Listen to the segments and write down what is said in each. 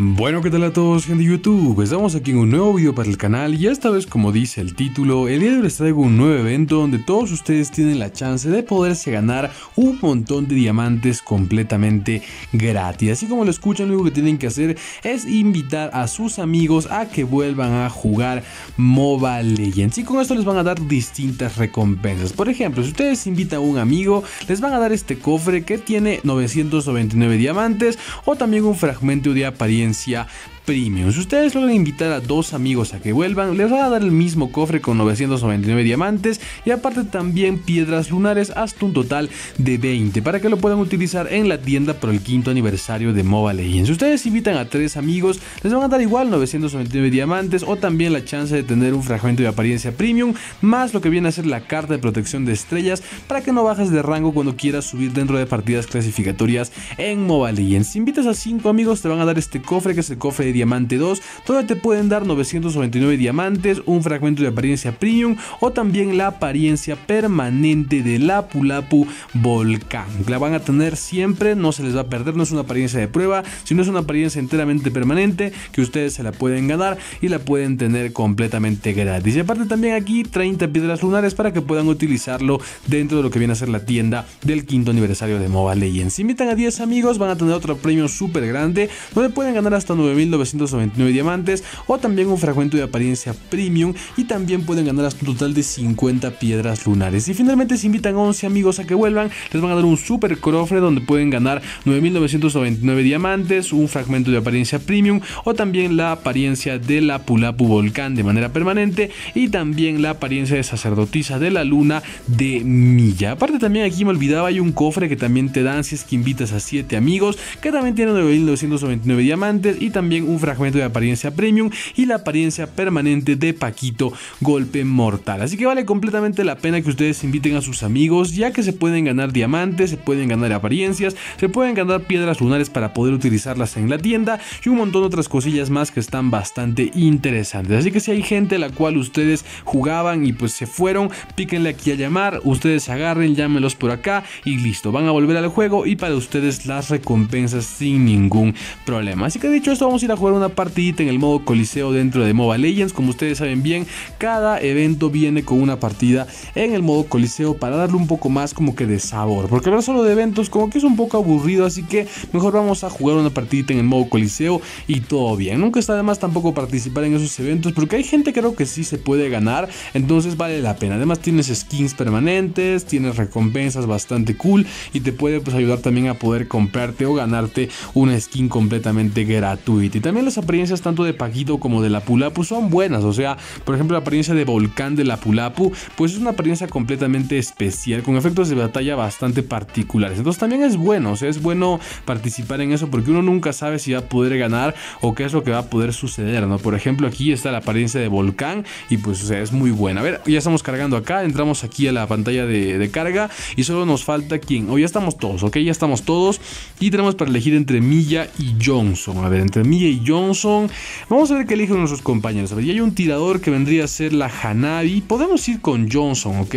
Bueno, ¿qué tal a todos gente de YouTube? Pues estamos aquí en un nuevo video para el canal y esta vez como dice el título, el día de hoy les traigo un nuevo evento donde todos ustedes tienen la chance de poderse ganar un montón de diamantes completamente gratis. Así como lo escuchan, lo único que tienen que hacer es invitar a sus amigos a que vuelvan a jugar Mobile Legends y con esto les van a dar distintas recompensas. Por ejemplo, si ustedes invitan a un amigo, les van a dar este cofre que tiene 999 diamantes o también un fragmento de apariencia Yeah. premium. Si ustedes logran invitar a dos amigos a que vuelvan, les van a dar el mismo cofre con 999 diamantes y aparte también piedras lunares hasta un total de 20 para que lo puedan utilizar en la tienda por el quinto aniversario de Mobile Legends. Si ustedes invitan a tres amigos, les van a dar igual 999 diamantes o también la chance de tener un fragmento de apariencia premium, más lo que viene a ser la carta de protección de estrellas para que no bajes de rango cuando quieras subir dentro de partidas clasificatorias en Mobile Legends. Si invitas a cinco amigos, te van a dar este cofre que es el cofre de Diamante 2, todavía te pueden dar 999 diamantes, un fragmento de apariencia premium o también la apariencia permanente de la Pulapu Volcán. La van a tener siempre, no se les va a perder, no es una apariencia de prueba, sino es una apariencia enteramente permanente que ustedes se la pueden ganar y la pueden tener completamente gratis. Y aparte también aquí 30 piedras lunares para que puedan utilizarlo dentro de lo que viene a ser la tienda del quinto aniversario de Mobile Legends. Si invitan a 10 amigos van a tener otro premio súper grande donde pueden ganar hasta 9.000 999 diamantes o también un fragmento de apariencia premium y también pueden ganar hasta un total de 50 piedras lunares. Y finalmente se invitan a 11 amigos a que vuelvan, les van a dar un super cofre donde pueden ganar 9999 diamantes, un fragmento de apariencia premium o también la apariencia de la Pulapu Volcán de manera permanente y también la apariencia de sacerdotisa de la luna de Milla. Aparte también aquí me olvidaba hay un cofre que también te dan si es que invitas a 7 amigos que también tiene 9999 diamantes y también un fragmento de apariencia premium y la apariencia permanente de Paquito Golpe Mortal. Así que vale completamente la pena que ustedes inviten a sus amigos, ya que se pueden ganar diamantes, se pueden ganar apariencias, se pueden ganar piedras lunares para poder utilizarlas en la tienda y un montón de otras cosillas más que están bastante interesantes. Así que si hay gente a la cual ustedes jugaban y pues se fueron, píquenle aquí a llamar, ustedes agarren, llámenlos por acá y listo, van a volver al juego y para ustedes las recompensas sin ningún problema. Así que dicho esto, vamos a ir a jugar una partidita en el modo Coliseo dentro de Mobile Legends. Como ustedes saben bien, cada evento viene con una partida en el modo Coliseo para darle un poco más como que de sabor. Porque hablar solo de eventos como que es un poco aburrido, así que mejor vamos a jugar una partidita en el modo Coliseo y todo bien. Nunca está de más tampoco participar en esos eventos porque hay gente creo que sí se puede ganar, entonces vale la pena. Además tienes skins permanentes, tienes recompensas bastante cool y te puede pues ayudar también a poder comprarte o ganarte una skin completamente gratuita. También las apariencias tanto de Paguido como de la Pulapu son buenas, o sea, por ejemplo la apariencia de Volcán de la Pulapu, pues es una apariencia completamente especial, con efectos de batalla bastante particulares. Entonces también es bueno, o sea, es bueno participar en eso porque uno nunca sabe si va a poder ganar o qué es lo que va a poder suceder, ¿no? Por ejemplo, aquí está la apariencia de Volcán y pues, o sea, es muy buena. A ver, ya estamos cargando acá, entramos aquí a la pantalla de, carga y solo nos falta quien, o oh, ya estamos todos, ¿ok? Ya estamos todos y tenemos para elegir entre Milla y Johnson. A ver, entre Milla y Johnson. Vamos a ver qué eligen nuestros compañeros. A ver, y hay un tirador que vendría a ser la Hanabi. Podemos ir con Johnson, ¿ok?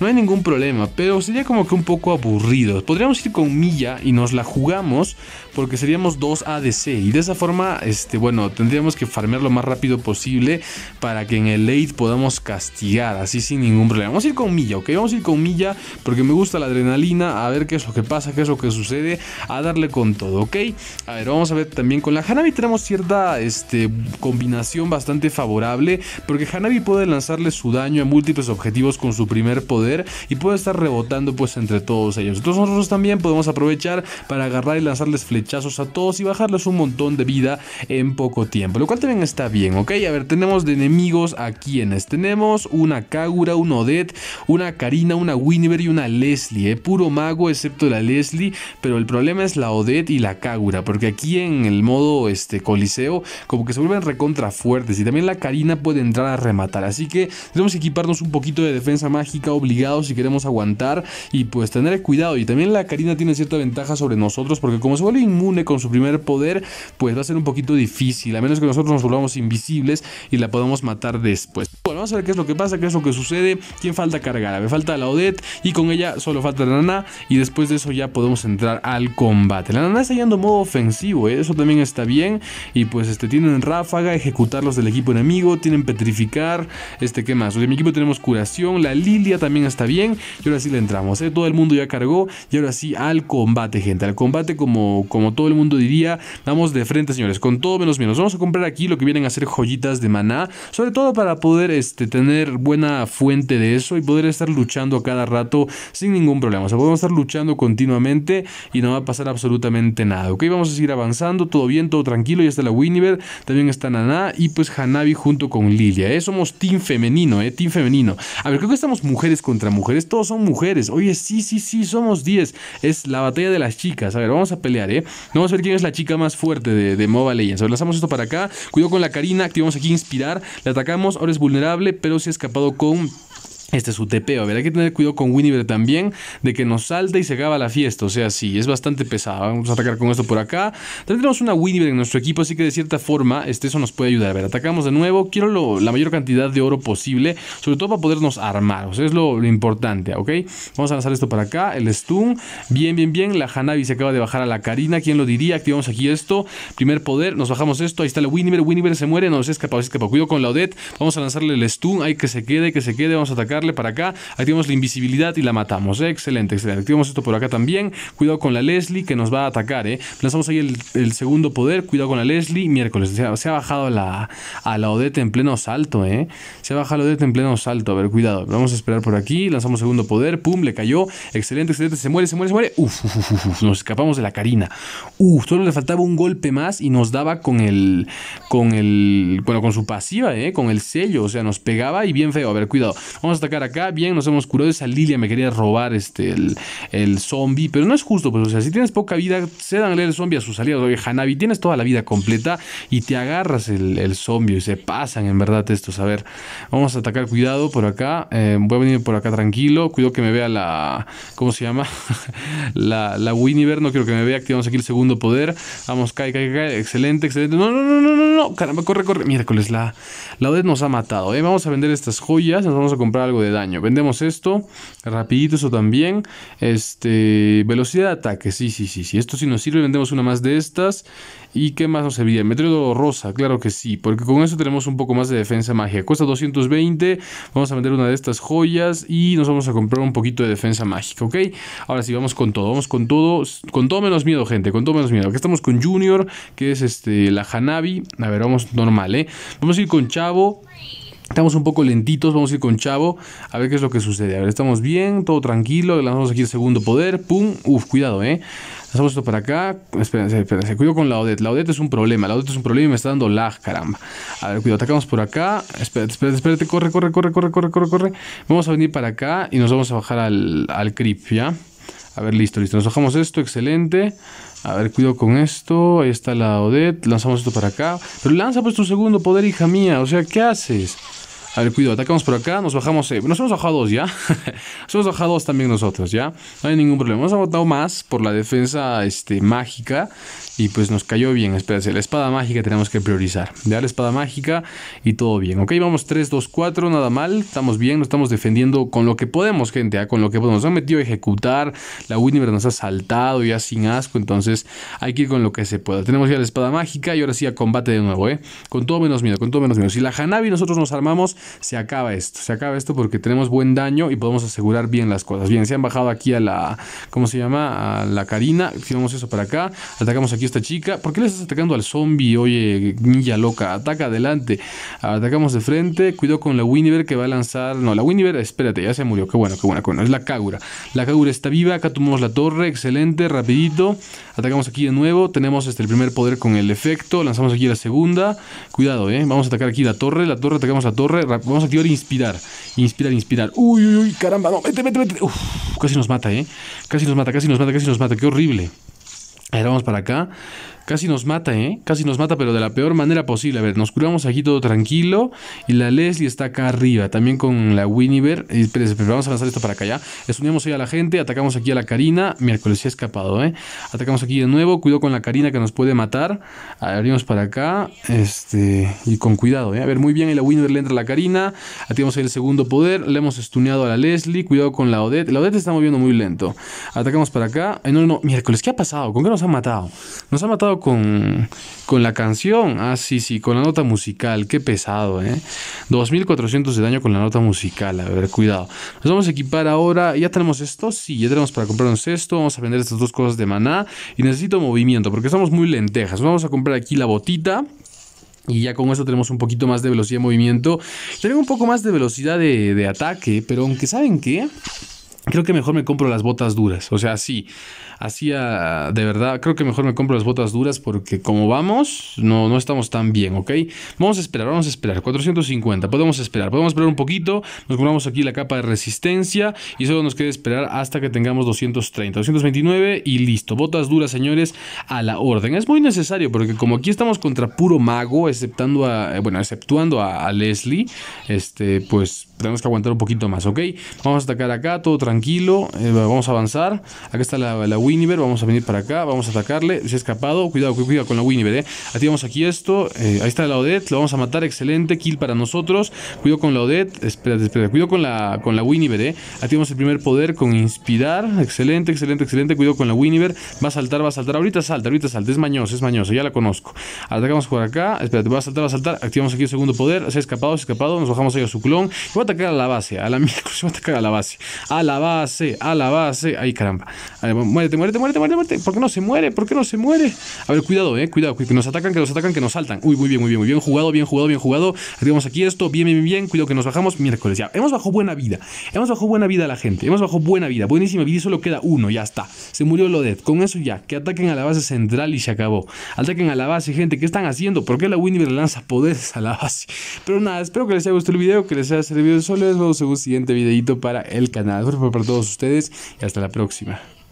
No hay ningún problema, pero sería como que un poco aburrido. Podríamos ir con Milla y nos la jugamos porque seríamos dos ADC. Y de esa forma, este, bueno, tendríamos que farmear lo más rápido posible para que en el late podamos castigar, así sin ningún problema. Vamos a ir con Milla, ¿ok? Vamos a ir con Milla porque me gusta la adrenalina, a ver qué es lo que pasa, qué es lo que sucede, a darle con todo, ¿ok? A ver, vamos a ver también con la Hanabi tenemos cierta este, combinación bastante favorable, porque Hanabi puede lanzarle su daño a múltiples objetivos con su primer poder y puede estar rebotando pues entre todos ellos. Entonces nosotros también podemos aprovechar para agarrar y lanzarles flechazos a todos y bajarles un montón de vida en poco tiempo, lo cual también está bien, ¿ok? A ver, tenemos de enemigos a quienes. Tenemos una Kagura, una Odette, una Karina, una Winiver y una Leslie, ¿eh? puro mago excepto la Leslie, pero el problema es la Odette y la Kagura, porque aquí en el modo este Coliseo, como que se vuelven recontra fuertes. Y también la Karina puede entrar a rematar. Así que tenemos que equiparnos un poquito de defensa mágica obligado si queremos aguantar. Y pues tener cuidado. Y también la Karina tiene cierta ventaja sobre nosotros. Porque como se vuelve inmune con su primer poder, pues va a ser un poquito difícil. A menos que nosotros nos volvamos invisibles y la podamos matar después. Bueno, vamos a ver qué es lo que pasa, qué es lo que sucede. ¿Quién falta cargar? Me falta la Odette. Y con ella solo falta la Nana. Y después de eso ya podemos entrar al combate. La Nana está yendo modo ofensivo. ¿eh? Eso también está bien. Y pues este, tienen ráfaga, ejecutarlos del equipo enemigo, tienen petrificar, este, ¿qué más? O mi equipo tenemos curación, la Lilia también está bien. Y ahora sí le entramos, ¿eh? Todo el mundo ya cargó. Y ahora sí al combate, gente. Al combate, como, como todo el mundo diría, vamos de frente, señores, con todo menos menos. Vamos a comprar aquí lo que vienen a ser joyitas de maná, sobre todo para poder este, tener buena fuente de eso y poder estar luchando a cada rato sin ningún problema. O sea, podemos estar luchando continuamente y no va a pasar absolutamente nada, ¿ok? Vamos a seguir avanzando, todo bien, todo tranquilo ya está la Winiver, también está Naná y pues Hanabi junto con Lilia. Eh, somos team femenino, ¿eh? Team femenino. A ver, creo que estamos mujeres contra mujeres, todos son mujeres. Oye, sí, sí, sí, somos 10. Es la batalla de las chicas. A ver, vamos a pelear, ¿eh? Vamos a ver quién es la chica más fuerte de, de Mobile Legends. lanzamos esto para acá. Cuidado con la Karina, activamos aquí Inspirar, le atacamos, ahora es vulnerable, pero se ha escapado con este es su tepeo. A ver, hay que tener cuidado con Winiver también, de que nos salte y se acaba la fiesta. O sea, sí, es bastante pesada. Vamos a atacar con esto por acá. También tenemos una Winiver en nuestro equipo, así que de cierta forma, este, eso nos puede ayudar. A ver, atacamos de nuevo. Quiero la mayor cantidad de oro posible, sobre todo para podernos armar. O sea, es lo, importante, ¿ok? Vamos a lanzar esto para acá. El stun. Bien, bien, bien. La Hanabi se acaba de bajar a la Karina. ¿Quién lo diría? Activamos aquí esto. Primer poder. Nos bajamos esto. Ahí está la Winiver, Winiver se muere. No, se escapa, se escapa. Cuidado con la Odette. Vamos a lanzarle el stun. Hay que se quede, que se quede. Vamos a atacar para acá. Activamos la invisibilidad y la matamos. Eh, excelente, excelente. Activamos esto por acá también. Cuidado con la Leslie que nos va a atacar. ¿eh? Lanzamos ahí el, segundo poder. Cuidado con la Leslie. Miércoles. Se ha, bajado la, a la Odette en pleno salto. ¿eh? Se ha bajado la Odette en pleno salto. A ver, cuidado. Vamos a esperar por aquí. Lanzamos segundo poder. Pum, le cayó. Excelente, excelente. Se muere, se muere, se muere. Uf, uf, uf, nos escapamos de la carina Uf, solo le faltaba un golpe más y nos daba con el. Con el. Bueno, con su pasiva, ¿eh? Con el sello. O sea, nos pegaba y bien feo. A ver, cuidado. Vamos a sacar acá, bien, nos hemos curado. Esa Lilia me quería robar este, el, el zombie, pero no es justo, pues, o sea, si tienes poca vida, se dan el zombie a sus salida, Oye, Hanabi, tienes toda la vida completa y te agarras el, el zombie y se pasan, en verdad, estos. A ver, vamos a atacar, cuidado por acá. Eh, voy a venir por acá tranquilo, cuidado que me vea la. ¿Cómo se llama? la, la Winiver, no quiero que me vea. Activamos aquí el segundo poder. Vamos, cae, cae, cae. Excelente, excelente. No, no, no, no, no, no. Caramba, corre, corre. Miércoles, la, la nos ha matado. ¿eh? Vamos a vender estas joyas, nos vamos a comprar algo de daño. Vendemos esto, rapidito eso también. Este, velocidad de ataque, sí, sí, sí, sí. Esto sí nos sirve, vendemos una más de estas. ¿Y qué más nos serviría, rosa, claro que sí, porque con eso tenemos un poco más de defensa magia. Cuesta 220, vamos a vender una de estas joyas y nos vamos a comprar un poquito de defensa mágica, ¿ok? Ahora sí, vamos con todo, vamos con todo, con todo menos miedo, gente, con todo menos miedo. Aquí estamos con Junior, que es este, la Hanabi. A ver, vamos normal, ¿eh? Vamos a ir con Chavo. Estamos un poco lentitos, vamos a ir con Chavo a ver qué es lo que sucede. A ver, estamos bien, todo tranquilo, lanzamos aquí el segundo poder, pum, uf, cuidado, eh. Lanzamos esto para acá, espérense, espérense, cuidado con la Odette, la Odette es un problema, la Odette es un problema y me está dando lag, caramba. A ver, cuidado, atacamos por acá, espérate, espérate, espérate, corre, corre, corre, corre, corre, corre, corre. Vamos a venir para acá y nos vamos a bajar al, al creep, ¿ya? A ver, listo, listo, nos bajamos esto, excelente. A ver, cuidado con esto. Ahí está la Odette. Lanzamos esto para acá. Pero lanza pues tu segundo poder, hija mía. O sea, ¿qué haces? A ver, cuidado, atacamos por acá, nos bajamos. Eh, nos hemos bajado dos ya. nos hemos bajado dos también nosotros, ¿ya? No hay ningún problema. Hemos agotado más por la defensa este, mágica. Y pues nos cayó bien. Espérense, la espada mágica tenemos que priorizar. Ya la espada mágica y todo bien. Ok, vamos 3, 2, 4, nada mal. Estamos bien, nos estamos defendiendo con lo que podemos, gente. ¿ah? Con lo que podemos. Nos han metido a ejecutar. La Winiver nos ha saltado ya sin asco. Entonces hay que ir con lo que se pueda. Tenemos ya la espada mágica y ahora sí a combate de nuevo, ¿eh? Con todo menos miedo, con todo menos miedo. Si la Hanabi nosotros nos armamos, se acaba esto, se acaba esto porque tenemos buen daño y podemos asegurar bien las cosas. Bien, se han bajado aquí a la, ¿cómo se llama? A la Karina, tiramos eso para acá, atacamos aquí a esta chica. ¿Por qué le estás atacando al zombie? Oye, Niña loca, ataca adelante, atacamos de frente, cuidado con la Winiver que va a lanzar, no, la Winiver, espérate, ya se murió, qué bueno, qué bueno, qué bueno, es la Kagura. La Kagura está viva, acá tomamos la torre, excelente, rapidito, atacamos aquí de nuevo, tenemos este, el primer poder con el efecto, lanzamos aquí la segunda, cuidado, eh, vamos a atacar aquí la torre, la torre, atacamos la torre, Vamos a activar inspirar. Inspirar, inspirar. Uy, uy, uy, caramba. No, vete, vete, vete. Uf, casi nos mata, ¿eh? Casi nos mata, casi nos mata, casi nos mata. Qué horrible. A ver, vamos para acá. Casi nos mata, ¿eh? Casi nos mata, pero de la peor manera posible. A ver, nos curamos aquí todo tranquilo. Y la Leslie está acá arriba. También con la Winiver. Eh, pero vamos a lanzar esto para acá ya. unimos ahí a la gente. Atacamos aquí a la Karina. Miércoles se ha escapado, ¿eh? Atacamos aquí de nuevo. Cuidado con la Karina que nos puede matar. Abrimos para acá. Este. Y con cuidado, ¿eh? A ver, muy bien. Y la Winiver le entra a la Karina. Activamos ahí el segundo poder. Le hemos estuneado a la Leslie. Cuidado con la Odette. La Odette está moviendo muy lento. Atacamos para acá. Ay, no, no, no. Miércoles, ¿qué ha pasado? ¿Con qué nos han matado? Nos ha matado con, la canción. Ah, sí, sí, con la nota musical. Qué pesado, ¿eh? 2400 de daño con la nota musical. A ver, cuidado. Nos vamos a equipar ahora. ¿Ya tenemos esto? Sí, ya tenemos para comprarnos esto. Vamos a vender estas dos cosas de maná. Y necesito movimiento porque estamos muy lentejas. Vamos a comprar aquí la botita. Y ya con eso tenemos un poquito más de velocidad de movimiento. Tenemos un poco más de velocidad de, de ataque. Pero aunque, ¿saben que Creo que mejor me compro las botas duras. O sea, sí, Así ah, de verdad. Creo que mejor me compro las botas duras porque como vamos, no, no estamos tan bien, ¿ok? Vamos a esperar, vamos a esperar. 450. Podemos esperar. Podemos esperar un poquito. Nos compramos aquí la capa de resistencia. Y solo nos queda esperar hasta que tengamos 230. 229 y listo. Botas duras, señores, a la orden. Es muy necesario porque como aquí estamos contra puro mago, exceptando a, eh, bueno, exceptuando a, Leslie, este, pues tenemos que aguantar un poquito más, ¿ok? Vamos a atacar acá, todo tranquilo tranquilo, eh, vamos a avanzar. Acá está la, Winiver, vamos a venir para acá, vamos a atacarle. Se ha escapado, cuidado, cuidado con la Winiver, eh. Activamos aquí esto, eh, ahí está la Odette, lo vamos a matar, excelente, kill para nosotros. Cuidado con la Odette, espérate, espérate, cuidado con la, con la Winiver, Activamos el primer poder con Inspirar, excelente, excelente, excelente. Cuidado con la Winiver, va a saltar, va a saltar. Ahorita salta, ahorita salta, es mañoso, es mañoso, ya la conozco. Atacamos por acá, espérate, va a saltar, va a saltar. Activamos aquí el segundo poder, se ha escapado, se ha escapado, nos bajamos ahí a su clon. voy a atacar a la base, a la se a atacar a la base. A la base base, a la base. Ay, caramba. A ver, muérete, muérete, muérete, muérete, muérete. ¿Por qué no se muere? ¿Por qué no se muere? A ver, cuidado, eh. Cuidado, que nos atacan, que nos atacan, que nos saltan. Uy, muy bien, muy bien, muy bien jugado, bien jugado, bien jugado. Activamos aquí esto. Bien, bien, bien. Cuidado que nos bajamos. Miércoles, ya. Hemos bajado buena vida. Hemos bajado buena vida a la gente. Hemos bajado buena vida. Buenísima vida y solo queda uno. Ya está. Se murió Lodet. Con eso ya. Que ataquen a la base central y se acabó. Ataquen a la base, gente. ¿Qué están haciendo? ¿Por qué la Winnie lanza poderes a la base? Pero nada, espero que les haya gustado el video, que les haya servido. Solo les vemos en un siguiente videito para el canal. Por por todos ustedes y hasta la próxima.